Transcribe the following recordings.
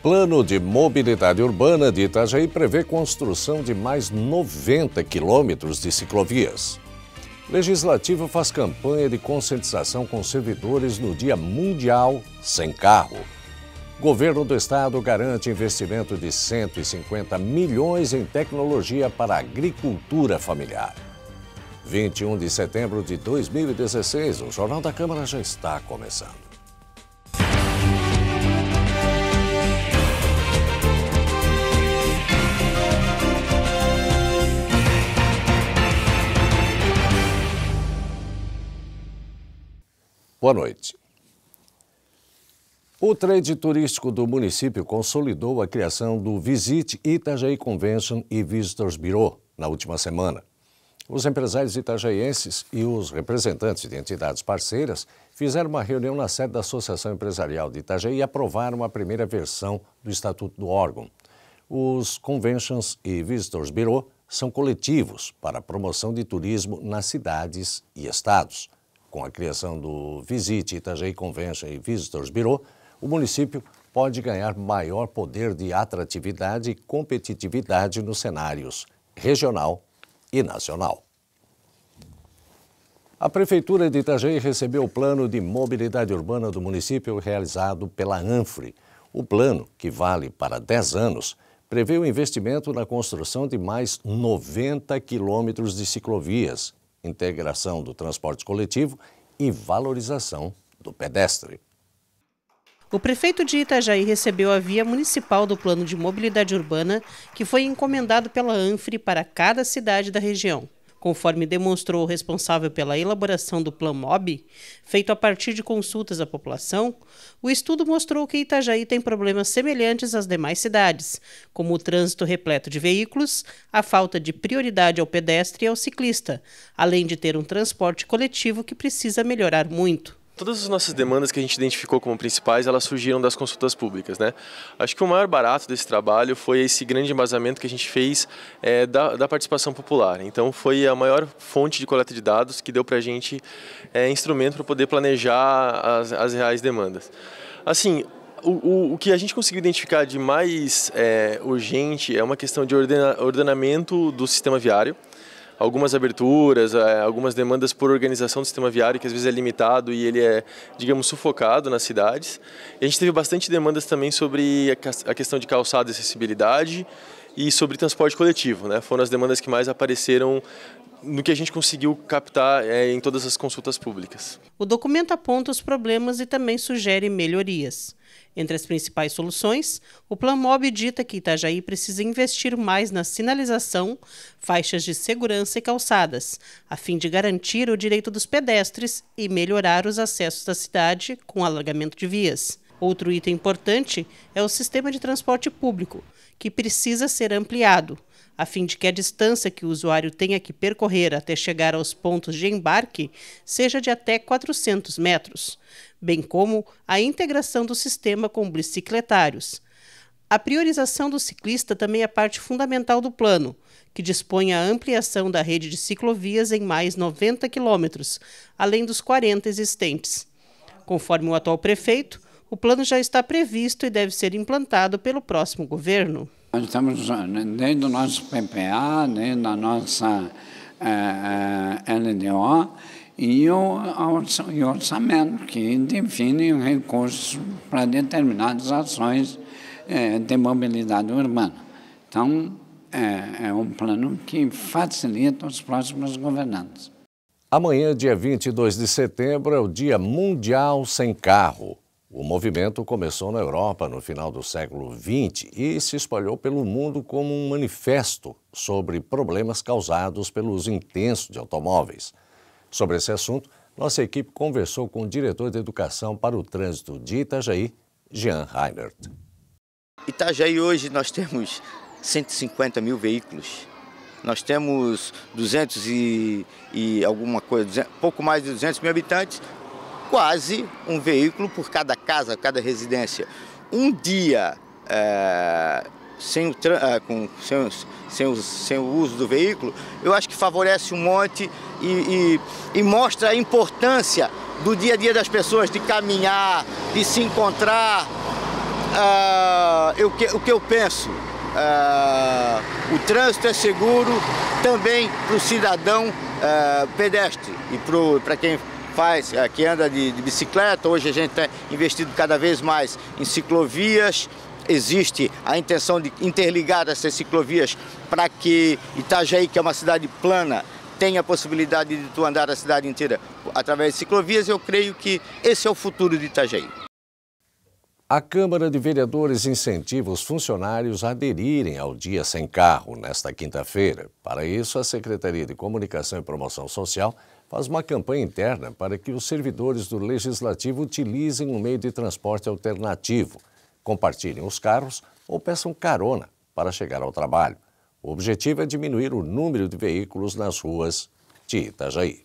Plano de Mobilidade Urbana de Itajaí prevê construção de mais 90 quilômetros de ciclovias. Legislativo faz campanha de conscientização com servidores no Dia Mundial Sem Carro. Governo do Estado garante investimento de 150 milhões em tecnologia para agricultura familiar. 21 de setembro de 2016, o Jornal da Câmara já está começando. Boa noite. O trade turístico do município consolidou a criação do Visit Itajaí Convention e Visitors Bureau na última semana. Os empresários itajaienses e os representantes de entidades parceiras fizeram uma reunião na sede da Associação Empresarial de Itajaí e aprovaram a primeira versão do Estatuto do órgão. Os Conventions e Visitors Bureau são coletivos para a promoção de turismo nas cidades e estados. Com a criação do Visite Itajaí Convention e Visitors Bureau, o município pode ganhar maior poder de atratividade e competitividade nos cenários regional e nacional. A Prefeitura de Itajaí recebeu o Plano de Mobilidade Urbana do município realizado pela ANFRE. O plano, que vale para 10 anos, prevê o investimento na construção de mais 90 quilômetros de ciclovias integração do transporte coletivo e valorização do pedestre. O prefeito de Itajaí recebeu a via municipal do Plano de Mobilidade Urbana, que foi encomendado pela ANFRE para cada cidade da região conforme demonstrou o responsável pela elaboração do Plan MOB, feito a partir de consultas à população, o estudo mostrou que Itajaí tem problemas semelhantes às demais cidades, como o trânsito repleto de veículos, a falta de prioridade ao pedestre e ao ciclista, além de ter um transporte coletivo que precisa melhorar muito. Todas as nossas demandas que a gente identificou como principais, elas surgiram das consultas públicas, né? Acho que o maior barato desse trabalho foi esse grande embasamento que a gente fez é, da, da, participação popular. Então, foi a maior fonte de coleta de dados que deu para a gente é, instrumento para poder planejar as, as reais demandas. Assim, o, o, o, que a gente conseguiu identificar de mais é, urgente é uma questão de ordena, ordenamento do sistema viário algumas aberturas, é, algumas demandas por organização do sistema viário, que às vezes é limitado e ele é, digamos, sufocado nas cidades. a gente teve bastante demandas também sobre a questão de calçada e acessibilidade, e sobre transporte coletivo. Né? Foram as demandas que mais apareceram no que a gente conseguiu captar é, em todas as consultas públicas. O documento aponta os problemas e também sugere melhorias. Entre as principais soluções, o Plano Mob dita que Itajaí precisa investir mais na sinalização, faixas de segurança e calçadas, a fim de garantir o direito dos pedestres e melhorar os acessos da cidade com alargamento de vias. Outro item importante é o sistema de transporte público, que precisa ser ampliado, a fim de que a distância que o usuário tenha que percorrer até chegar aos pontos de embarque seja de até 400 metros, bem como a integração do sistema com bicicletários. A priorização do ciclista também é parte fundamental do plano, que dispõe a ampliação da rede de ciclovias em mais 90 quilômetros, além dos 40 existentes. Conforme o atual prefeito, o plano já está previsto e deve ser implantado pelo próximo governo. Nós estamos, eh, nem do nosso PPA, nem da nossa é, eh, é, eh, LDO, e o, e o orçamento, que define recursos para determinadas ações é, de mobilidade urbana. Então, é, é um plano que facilita os próximos governantes. Amanhã, dia 22 de setembro, é o Dia Mundial Sem Carro. O movimento começou na Europa no final do século XX e se espalhou pelo mundo como um manifesto sobre problemas causados pelo uso intenso de automóveis. Sobre esse assunto, nossa equipe conversou com o diretor de Educação para o Trânsito de Itajaí, Jean Reinert. Itajaí hoje nós temos 150 mil veículos. Nós temos 200 e, e alguma coisa, 200, pouco mais de 200 mil habitantes, quase um veículo por cada casa, cada residência. Um dia é, sem, o, eh, com, sem, sem, o, sem, o, uso do veículo, eu acho que favorece um monte e, e, e mostra a importância do dia a dia das pessoas, de caminhar, de se encontrar. Ah, eu, o que eu penso, ah, o trânsito é seguro também para o cidadão ah, pedestre e para quem faz, eh, que anda de, de bicicleta. Hoje a gente tem investido cada vez mais em ciclovias, existe a intenção de interligar essas ciclovias para que Itajaí, que é uma cidade plana, tenha a possibilidade de tu andar a cidade inteira através de ciclovias. Eu creio que esse é o futuro de Itajaí. A Câmara de Vereadores incentiva os funcionários a aderirem ao Dia Sem Carro nesta quinta-feira. Para isso, a Secretaria de Comunicação e Promoção Social faz uma campanha interna para que os servidores do Legislativo utilizem um meio de transporte alternativo, compartilhem os carros ou peçam carona para chegar ao trabalho. O objetivo é diminuir o número de veículos nas ruas de Itajaí.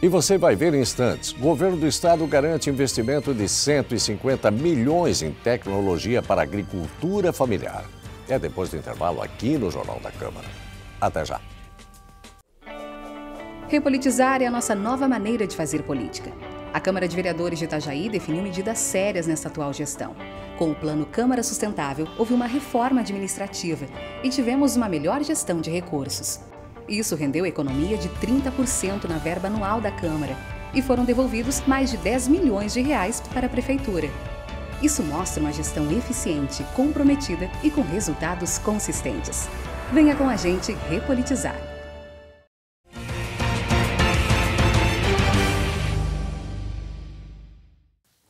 E você vai ver em instantes. O governo do estado garante investimento de 150 milhões em tecnologia para agricultura familiar. É depois do intervalo aqui no Jornal da Câmara. Até já. Repolitizar é a nossa nova maneira de fazer política. A Câmara de Vereadores de Itajaí definiu medidas sérias nessa atual gestão. Com o Plano Câmara Sustentável, houve uma reforma administrativa e tivemos uma melhor gestão de recursos. Isso rendeu economia de 30% na verba anual da Câmara e foram devolvidos mais de 10 milhões de reais para a Prefeitura. Isso mostra uma gestão eficiente, comprometida e com resultados consistentes. Venha com a gente repolitizar.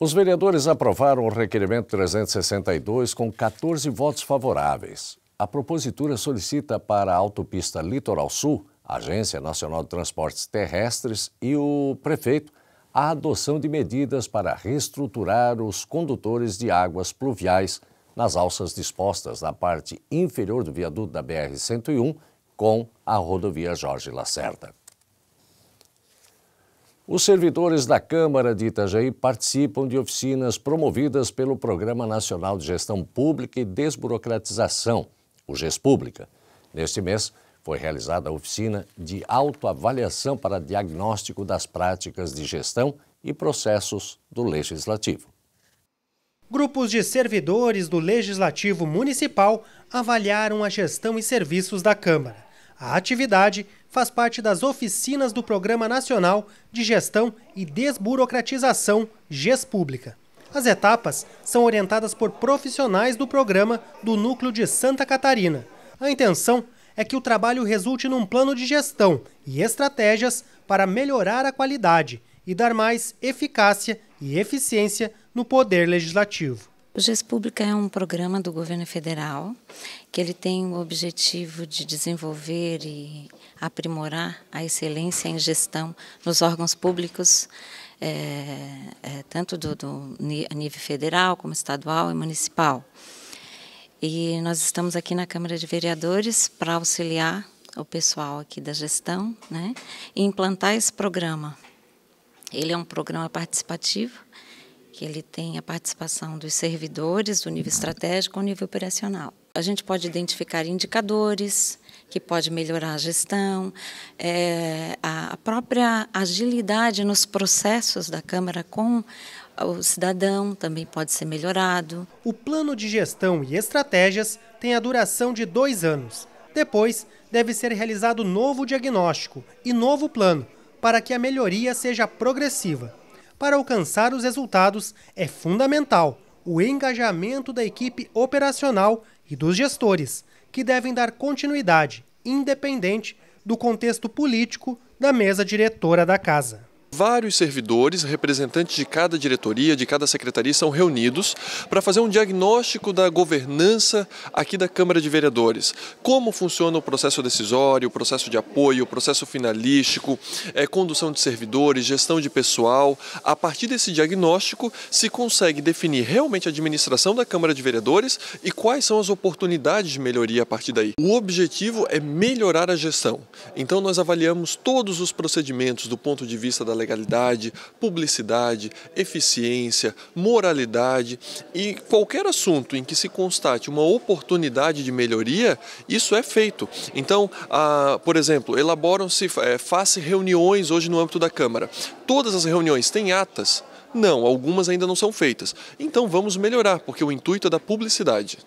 Os vereadores aprovaram o requerimento 362 com 14 votos favoráveis. A propositura solicita para a autopista Litoral Sul, Agência Nacional de Transportes Terrestres e o prefeito a adoção de medidas para reestruturar os condutores de águas pluviais nas alças dispostas na parte inferior do viaduto da BR-101 com a rodovia Jorge Lacerda. Os servidores da Câmara de Itajaí participam de oficinas promovidas pelo Programa Nacional de Gestão Pública e Desburocratização, o Pública. Neste mês, foi realizada a oficina de autoavaliação para diagnóstico das práticas de gestão e processos do Legislativo. Grupos de servidores do Legislativo Municipal avaliaram a gestão e serviços da Câmara. A atividade faz parte das oficinas do Programa Nacional de Gestão e Desburocratização GES Pública. As etapas são orientadas por profissionais do programa do Núcleo de Santa Catarina. A intenção é que o trabalho resulte num plano de gestão e estratégias para melhorar a qualidade e dar mais eficácia e eficiência no poder legislativo. O GES Pública é um programa do governo federal que ele tem o objetivo de desenvolver e aprimorar a excelência em gestão nos órgãos públicos, é, é, tanto do, do nível federal como estadual e municipal. E nós estamos aqui na Câmara de Vereadores para auxiliar o pessoal aqui da gestão, né, e implantar esse programa. Ele é um programa participativo que ele tem a participação dos servidores do nível estratégico ao nível operacional. A gente pode identificar indicadores que pode melhorar a gestão, é, a própria agilidade nos processos da Câmara com o cidadão também pode ser melhorado. O plano de gestão e estratégias tem a duração de dois anos. Depois, deve ser realizado novo diagnóstico e novo plano para que a melhoria seja progressiva. Para alcançar os resultados, é fundamental o engajamento da equipe operacional e dos gestores, que devem dar continuidade, independente do contexto político da mesa diretora da casa. Vários servidores, representantes de cada diretoria, de cada secretaria, são reunidos para fazer um diagnóstico da governança aqui da Câmara de Vereadores. Como funciona o processo decisório, o processo de apoio, o processo finalístico, é, condução de servidores, gestão de pessoal. A partir desse diagnóstico, se consegue definir realmente a administração da Câmara de Vereadores e quais são as oportunidades de melhoria a partir daí. O objetivo é melhorar a gestão. Então, nós avaliamos todos os procedimentos do ponto de vista da legalidade, publicidade, eficiência, moralidade e qualquer assunto em que se constate uma oportunidade de melhoria, isso é feito. Então, ah, por exemplo, elaboram-se, é, faz reuniões hoje no âmbito da Câmara. Todas as reuniões têm atas? Não, algumas ainda não são feitas. Então vamos melhorar, porque o intuito é da publicidade.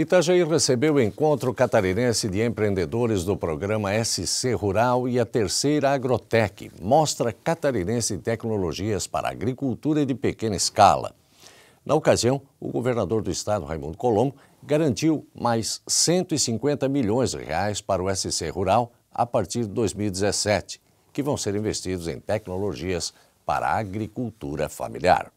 Itajaí recebeu o encontro catarinense de empreendedores do programa SC Rural e a terceira Agrotec, mostra catarinense de tecnologias para agricultura de pequena escala. Na ocasião, o governador do estado, Raimundo Colombo, garantiu mais 150 milhões de reais para o SC Rural a partir de 2017, que vão ser investidos em tecnologias para a agricultura familiar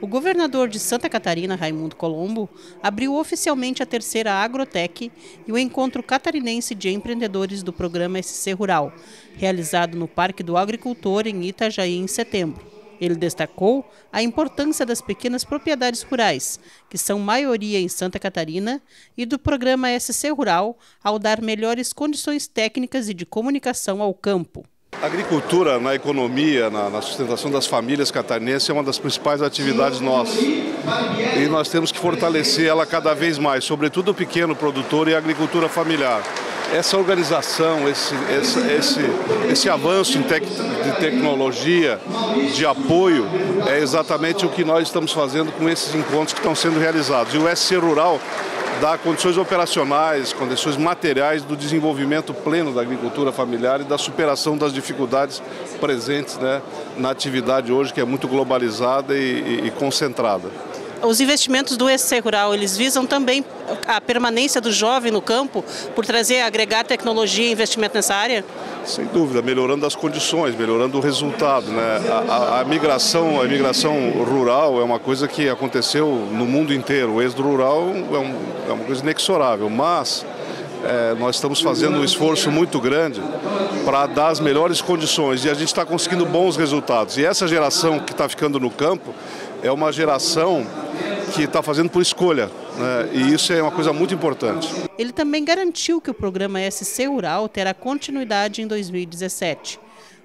o governador de Santa Catarina, Raimundo Colombo, abriu oficialmente a terceira Agrotec e o encontro catarinense de empreendedores do programa SC Rural, realizado no Parque do Agricultor em Itajaí em setembro. Ele destacou a importância das pequenas propriedades rurais, que são maioria em Santa Catarina, e do programa SC Rural ao dar melhores condições técnicas e de comunicação ao campo. A agricultura na economia, na, sustentação das famílias catarinenses é uma das principais atividades nossas. E nós temos que fortalecer ela cada vez mais, sobretudo o pequeno produtor e a agricultura familiar essa organização, esse, esse, esse, esse avanço tec, de tecnologia, de apoio, é exatamente o que nós estamos fazendo com esses encontros que estão sendo realizados. E o SC Rural dar condições operacionais, condições materiais do desenvolvimento pleno da agricultura familiar e da superação das dificuldades presentes né, na atividade hoje, que é muito globalizada e, e, e concentrada. Os investimentos do EC Rural, eles visam também a permanência do jovem no campo por trazer, agregar tecnologia e investimento nessa área? Sem dúvida, melhorando as condições, melhorando o resultado. Né? A, a, a, migração, a migração rural é uma coisa que aconteceu no mundo inteiro. O êxodo rural é, um, é uma coisa inexorável, mas é, nós estamos fazendo um esforço muito grande para dar as melhores condições e a gente está conseguindo bons resultados. E essa geração que está ficando no campo é uma geração que está fazendo por escolha né, e isso é uma coisa muito importante. Ele também garantiu que o programa SC Ural terá continuidade em 2017.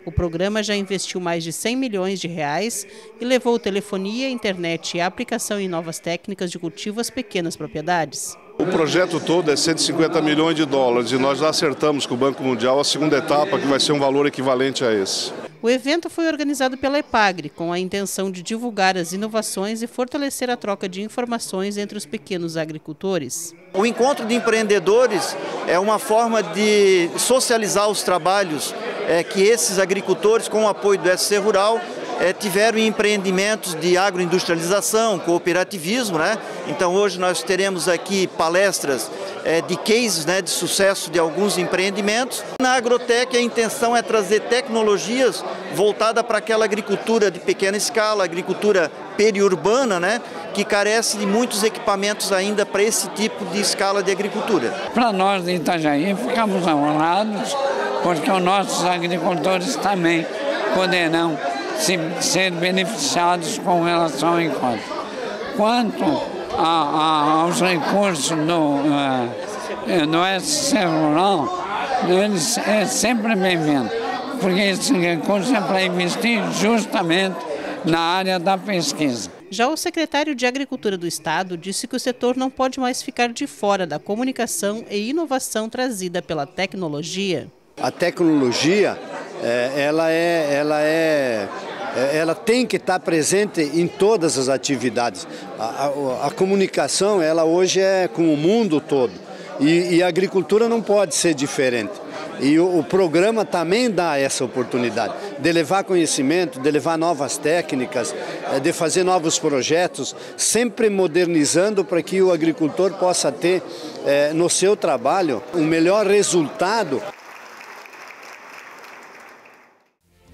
O programa já investiu mais de 100 milhões de reais e levou telefonia, internet e aplicação em novas técnicas de cultivo às pequenas propriedades. O projeto todo é 150 milhões de dólares e nós já acertamos com o Banco Mundial a segunda etapa, que vai ser um valor equivalente a esse. O evento foi organizado pela EPAGRE, com a intenção de divulgar as inovações e fortalecer a troca de informações entre os pequenos agricultores. O encontro de empreendedores é uma forma de socializar os trabalhos é, que esses agricultores, com o apoio do SC Rural, é, tiveram em empreendimentos de agroindustrialização, cooperativismo. Né? Então hoje nós teremos aqui palestras é, de cases né, de sucesso de alguns empreendimentos. Na Agrotec, a intenção é trazer tecnologias voltadas para aquela agricultura de pequena escala, agricultura periurbana, né, que carece de muitos equipamentos ainda para esse tipo de escala de agricultura. Para nós de Itajaí, ficamos honrados porque os nossos agricultores também poderão se, ser beneficiados com relação ao encontro. Quanto a, a, aos recursos do, uh, do SC Rural, eles é sempre bem-vindo, porque esse recurso é para investir justamente na área da pesquisa. Já o secretário de Agricultura do Estado disse que o setor não pode mais ficar de fora da comunicação e inovação trazida pela tecnologia. A tecnologia, é, ela é, ela é é, ela tem que estar presente em todas as atividades. A, a, a comunicação, ela hoje é com o mundo todo. E, e, a agricultura não pode ser diferente. E o, o, programa também dá essa oportunidade de levar conhecimento, de levar novas técnicas, é, de fazer novos projetos, sempre modernizando para que o agricultor possa ter é, no seu trabalho um melhor resultado.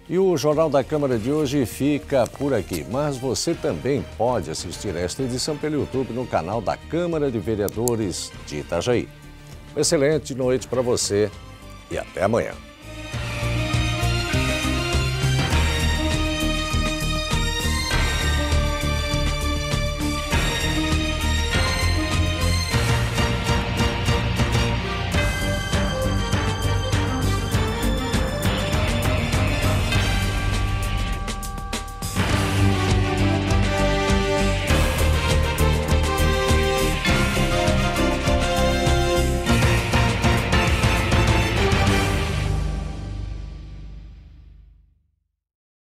E o Jornal da Câmara de hoje fica por aqui, mas você também pode assistir esta edição pelo YouTube no canal da Câmara de Vereadores de Itajaí. Uma excelente noite para você e até amanhã.